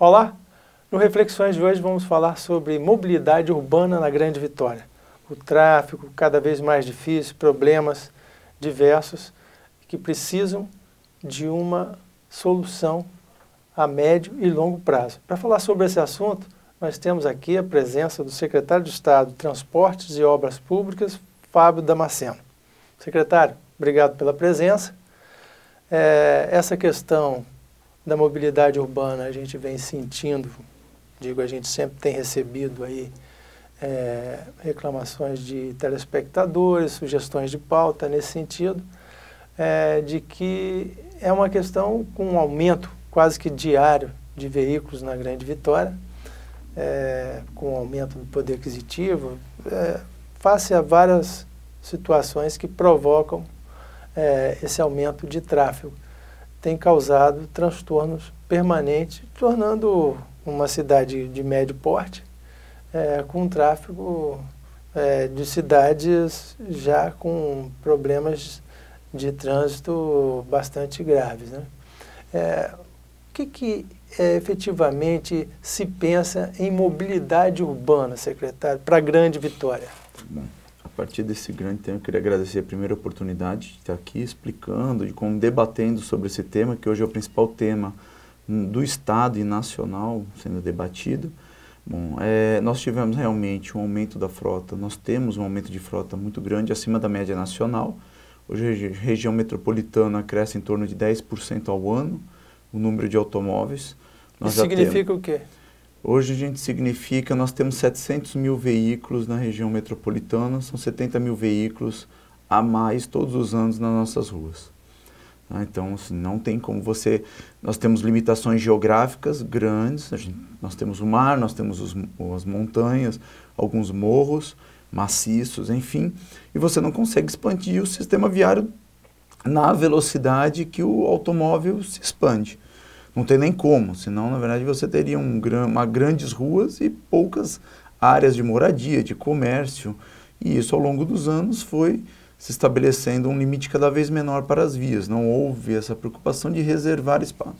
Olá! No Reflexões de hoje vamos falar sobre mobilidade urbana na Grande Vitória. O tráfego cada vez mais difícil, problemas diversos que precisam de uma solução a médio e longo prazo. Para falar sobre esse assunto, nós temos aqui a presença do secretário de Estado de Transportes e Obras Públicas, Fábio Damasceno. Secretário, obrigado pela presença. É, essa questão da mobilidade urbana, a gente vem sentindo, digo, a gente sempre tem recebido aí é, reclamações de telespectadores, sugestões de pauta nesse sentido, é, de que é uma questão com um aumento quase que diário de veículos na Grande Vitória, é, com um aumento do poder aquisitivo, é, face a várias situações que provocam é, esse aumento de tráfego tem causado transtornos permanentes, tornando uma cidade de médio porte é, com um tráfego é, de cidades já com problemas de trânsito bastante graves. Né? É, o que, que é, efetivamente se pensa em mobilidade urbana, secretário, para a grande vitória? Bom partir desse grande tema, eu queria agradecer a primeira oportunidade de estar aqui explicando, de como debatendo sobre esse tema, que hoje é o principal tema do Estado e nacional sendo debatido. Bom, é, nós tivemos realmente um aumento da frota, nós temos um aumento de frota muito grande, acima da média nacional. Hoje a região metropolitana cresce em torno de 10% ao ano, o número de automóveis. Nós Isso significa temos. o quê? Hoje a gente significa, nós temos 700 mil veículos na região metropolitana, são 70 mil veículos a mais todos os anos nas nossas ruas. Tá? Então, assim, não tem como você. Nós temos limitações geográficas grandes, gente, nós temos o mar, nós temos os, as montanhas, alguns morros maciços, enfim, e você não consegue expandir o sistema viário na velocidade que o automóvel se expande. Não tem nem como, senão, na verdade, você teria um, uma grandes ruas e poucas áreas de moradia, de comércio. E isso, ao longo dos anos, foi se estabelecendo um limite cada vez menor para as vias. Não houve essa preocupação de reservar espaço.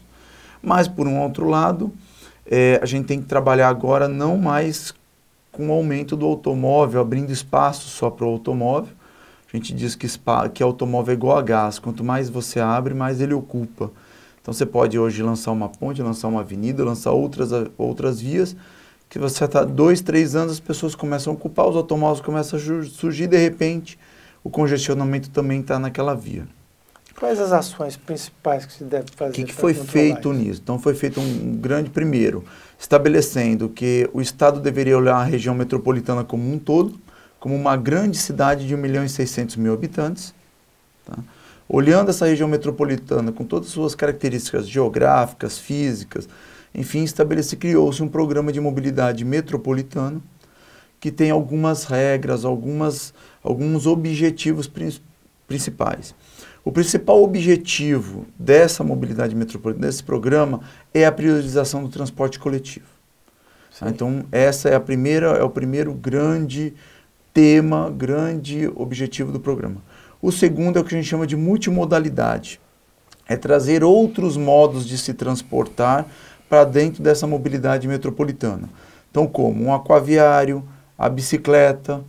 Mas, por um outro lado, é, a gente tem que trabalhar agora não mais com o aumento do automóvel, abrindo espaço só para o automóvel. A gente diz que, que automóvel é igual a gás. Quanto mais você abre, mais ele ocupa. Então você pode hoje lançar uma ponte, lançar uma avenida, lançar outras, outras vias, que você está dois, três anos, as pessoas começam a ocupar, os automóveis começam a surgir, de repente o congestionamento também está naquela via. Quais as ações principais que se deve fazer? O que, que foi feito isso? nisso? Então foi feito um grande primeiro, estabelecendo que o Estado deveria olhar a região metropolitana como um todo, como uma grande cidade de 1 milhão e 600 mil habitantes. Tá? olhando essa região metropolitana com todas as suas características geográficas, físicas, enfim, estabeleci, criou-se um programa de mobilidade metropolitano que tem algumas regras, algumas, alguns objetivos prin principais. O principal objetivo dessa mobilidade metropolitana, desse programa, é a priorização do transporte coletivo. Sim. Então, essa é a primeira, é o primeiro grande tema, grande objetivo do programa. O segundo é o que a gente chama de multimodalidade. É trazer outros modos de se transportar para dentro dessa mobilidade metropolitana. Então, como um aquaviário, a bicicleta,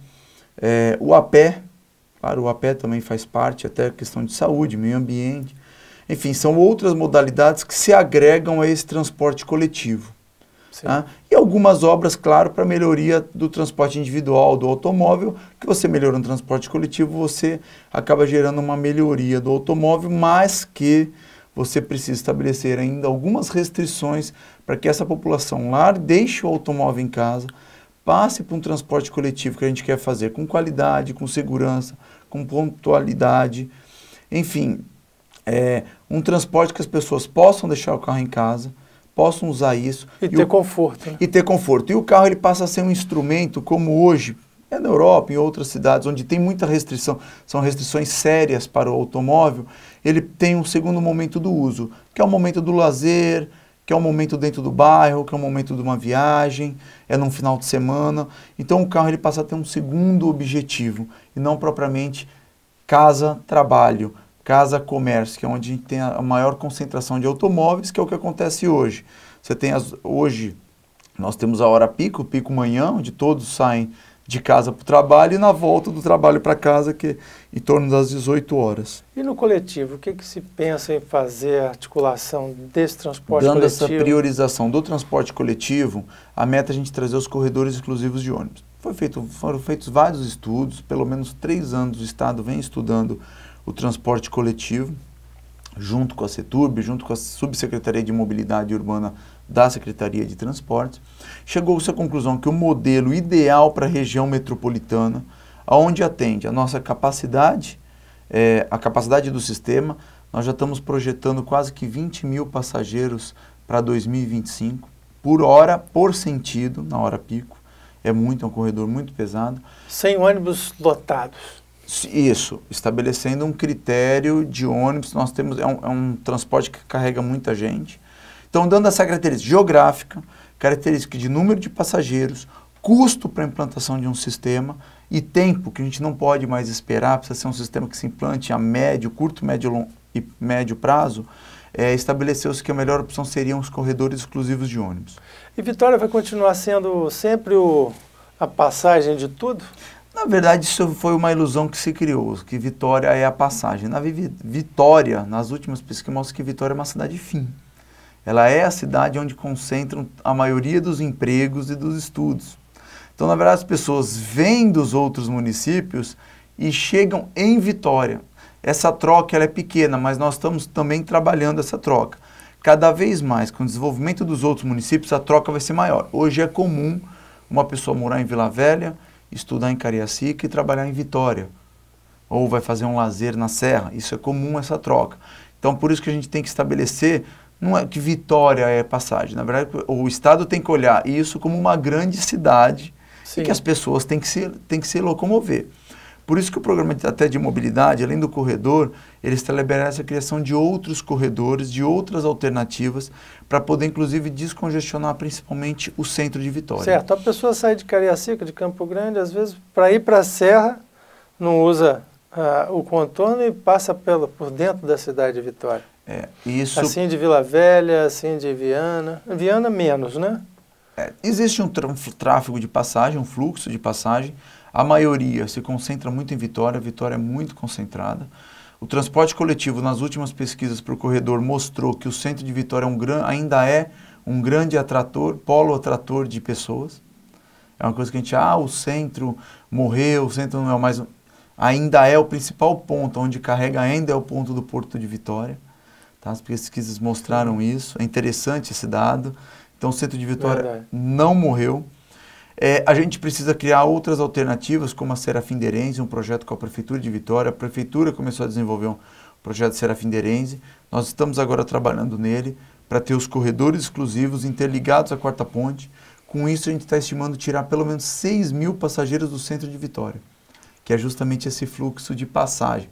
é, o a pé, claro, o a pé também faz parte, até questão de saúde, meio ambiente. Enfim, são outras modalidades que se agregam a esse transporte coletivo. Tá? E algumas obras, claro, para melhoria do transporte individual, do automóvel, que você melhora no transporte coletivo, você acaba gerando uma melhoria do automóvel, mas que você precisa estabelecer ainda algumas restrições para que essa população lá deixe o automóvel em casa, passe para um transporte coletivo que a gente quer fazer com qualidade, com segurança, com pontualidade, enfim, é, um transporte que as pessoas possam deixar o carro em casa, possam usar isso. E, e ter o, conforto. Né? E ter conforto. E o carro ele passa a ser um instrumento, como hoje, é na Europa, em outras cidades, onde tem muita restrição, são restrições sérias para o automóvel, ele tem um segundo momento do uso, que é o momento do lazer, que é o momento dentro do bairro, que é o momento de uma viagem, é num final de semana. Então o carro ele passa a ter um segundo objetivo, e não propriamente casa, trabalho casa comércio, que é onde a gente tem a maior concentração de automóveis, que é o que acontece hoje. Você tem as, hoje nós temos a hora pico, o pico manhã, onde todos saem de casa para o trabalho e na volta do trabalho para casa, que é em torno das 18 horas. E no coletivo, o que, que se pensa em fazer a articulação desse transporte Dando coletivo? Dando essa priorização do transporte coletivo, a meta é a gente trazer os corredores exclusivos de ônibus. Foi feito, foram feitos vários estudos, pelo menos três anos o Estado vem estudando o transporte coletivo, junto com a CETURB, junto com a Subsecretaria de Mobilidade Urbana da Secretaria de Transportes, chegou-se à conclusão que o modelo ideal para a região metropolitana, aonde atende a nossa capacidade, é, a capacidade do sistema, nós já estamos projetando quase que 20 mil passageiros para 2025, por hora, por sentido, na hora pico. É muito, é um corredor muito pesado. Sem ônibus lotados. Isso, estabelecendo um critério de ônibus, nós temos, é um, é um, transporte que carrega muita gente. Então, dando essa característica geográfica, característica de número de passageiros, custo para a implantação de um sistema e tempo, que a gente não pode mais esperar, precisa ser um sistema que se implante a médio, curto, médio long, e médio prazo, é, estabeleceu-se que a melhor opção seriam os corredores exclusivos de ônibus. E Vitória vai continuar sendo sempre o, a passagem de tudo? Na verdade, isso foi uma ilusão que se criou, que Vitória é a passagem. Na Vitória, nas últimas pesquisas mostra que Vitória é uma cidade fim. Ela é a cidade onde concentram a maioria dos empregos e dos estudos. Então, na verdade, as pessoas vêm dos outros municípios e chegam em Vitória. Essa troca ela é pequena, mas nós estamos também trabalhando essa troca. Cada vez mais, com o desenvolvimento dos outros municípios, a troca vai ser maior. Hoje é comum uma pessoa morar em Vila Velha, estudar em Cariacica e trabalhar em Vitória. Ou vai fazer um lazer na Serra. Isso é comum, essa troca. Então, por isso que a gente tem que estabelecer, não é que Vitória é passagem. Na verdade, o Estado tem que olhar isso como uma grande cidade Sim. e que as pessoas têm que se, têm que se locomover. Por isso que o programa até de mobilidade, além do corredor, ele estabelece a criação de outros corredores, de outras alternativas, para poder, inclusive, descongestionar principalmente o centro de Vitória. Certo. A pessoa sai de Cariacica, de Campo Grande, às vezes, para ir para a Serra, não usa uh, o contorno e passa pela, por dentro da cidade de Vitória. É, isso... Assim de Vila Velha, assim de Viana. Viana menos, né? É, existe um tráfego de passagem, um fluxo de passagem, a maioria se concentra muito em Vitória, Vitória é muito concentrada. O transporte coletivo, nas últimas pesquisas para o corredor, mostrou que o centro de Vitória é um gran, ainda é um grande atrator, polo atrator de pessoas. É uma coisa que a gente, ah, o centro morreu, o centro não é mais. Ainda é o principal ponto, onde carrega ainda é o ponto do Porto de Vitória. Tá? As pesquisas mostraram isso. É interessante esse dado. Então, o centro de Vitória Verdade. não morreu. É, a gente precisa criar outras alternativas, como a Serafim Derenzi, um projeto com a Prefeitura de Vitória. A Prefeitura começou a desenvolver um projeto Serafim Derenzi. Nós estamos agora trabalhando nele para ter os corredores exclusivos interligados à Quarta Ponte. Com isso, a gente está estimando tirar pelo menos 6 mil passageiros do centro de Vitória, que é justamente esse fluxo de passagem.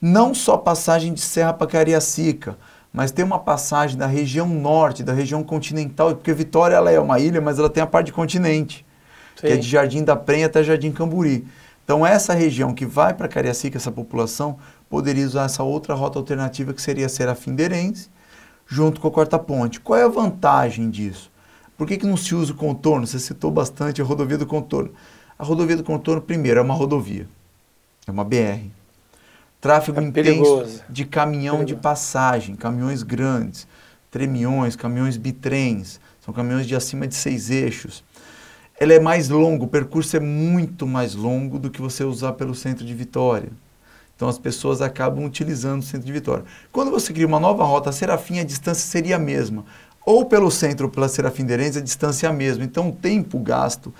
Não só passagem de Serra para Cariacica, mas tem uma passagem da região norte, da região continental, porque Vitória ela é uma ilha, mas ela tem a parte de continente. Sim. que é de Jardim da Prenha até Jardim Camburi. Então, essa região que vai para Cariacica, essa população, poderia usar essa outra rota alternativa que seria a Serafim junto com a Quarta Ponte. Qual é a vantagem disso? Por que, que não se usa o contorno? Você citou bastante a rodovia do contorno. A rodovia do contorno, primeiro, é uma rodovia, é uma BR. Tráfego é intenso de caminhão de passagem, caminhões grandes, tremiões, caminhões bitrens, são caminhões de acima de seis eixos ela é mais longa, o percurso é muito mais longo do que você usar pelo centro de Vitória. Então as pessoas acabam utilizando o centro de Vitória. Quando você cria uma nova rota, a Serafim, a distância seria a mesma. Ou pelo centro ou pela Serafim Derentes, a distância é a mesma. Então o tempo gasto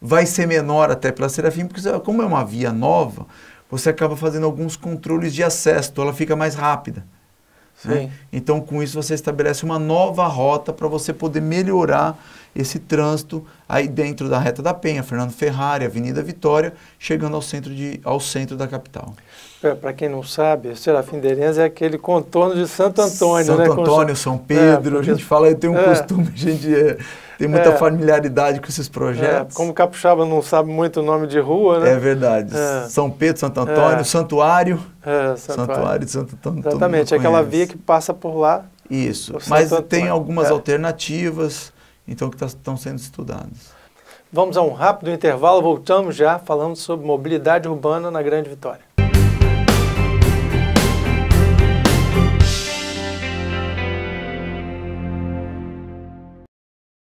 vai ser menor até pela Serafim, porque como é uma via nova, você acaba fazendo alguns controles de acesso, então ela fica mais rápida. Né? Então com isso você estabelece uma nova rota para você poder melhorar esse trânsito aí dentro da reta da Penha, Fernando Ferrari, Avenida Vitória, chegando ao centro, de, ao centro da capital. É, Para quem não sabe, Serafim de Erenz é aquele contorno de Santo Antônio, Santo né? Antônio, São Pedro, é, porque... a gente fala, eu tenho um é. costume, a gente é, tem muita é. familiaridade com esses projetos. É, como capuchaba não sabe muito o nome de rua, né? É verdade. São Pedro, Santo Antônio, Santuário. É, Santuário. Santuário de Santo Antônio. Exatamente, aquela via que passa por lá. Isso, mas tem algumas alternativas então que estão tá, sendo estudados. Vamos a um rápido intervalo, voltamos já falando sobre mobilidade urbana na Grande Vitória.